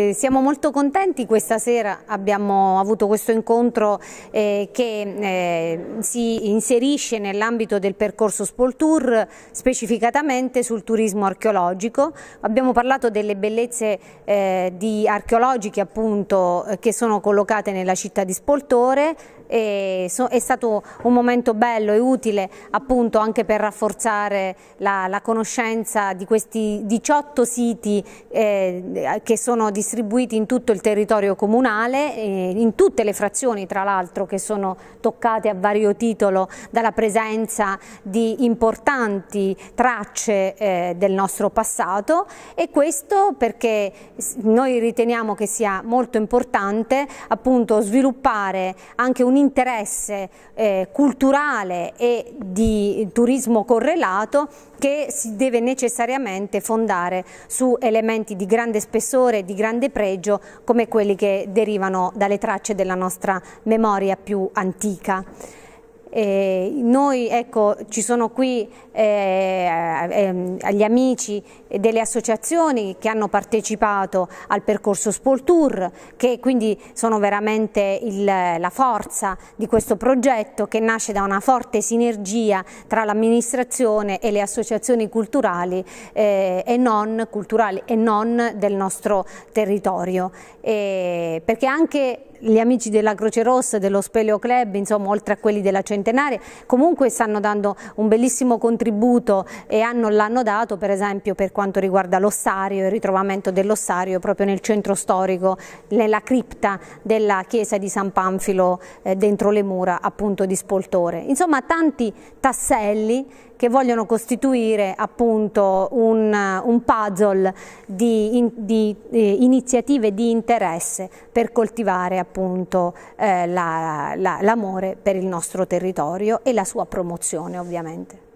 Eh, siamo molto contenti, questa sera abbiamo avuto questo incontro eh, che eh, si inserisce nell'ambito del percorso Spoltour, specificatamente sul turismo archeologico. Abbiamo parlato delle bellezze eh, archeologiche appunto, eh, che sono collocate nella città di Spoltore, è stato un momento bello e utile appunto anche per rafforzare la, la conoscenza di questi 18 siti eh, che sono distribuiti distribuiti in tutto il territorio comunale, in tutte le frazioni tra l'altro che sono toccate a vario titolo dalla presenza di importanti tracce eh, del nostro passato e questo perché noi riteniamo che sia molto importante appunto sviluppare anche un interesse eh, culturale e di turismo correlato che si deve necessariamente fondare su elementi di grande spessore, di grande grande pregio come quelli che derivano dalle tracce della nostra memoria più antica. Eh, noi ecco, ci sono qui eh, eh, ehm, gli amici delle associazioni che hanno partecipato al percorso Spoltour, che quindi sono veramente il, la forza di questo progetto che nasce da una forte sinergia tra l'amministrazione e le associazioni culturali, eh, e non, culturali e non del nostro territorio. perché anche gli amici della Croce Rossa, dello Speleo Club, insomma, oltre a quelli della Centro centenarie, comunque stanno dando un bellissimo contributo e l'hanno dato per esempio per quanto riguarda l'ossario, il ritrovamento dell'ossario proprio nel centro storico, nella cripta della chiesa di San Panfilo eh, dentro le mura appunto di Spoltore. Insomma tanti tasselli che vogliono costituire appunto un, un puzzle di, in, di eh, iniziative di interesse per coltivare appunto eh, l'amore la, la, per il nostro territorio territorio e la sua promozione ovviamente.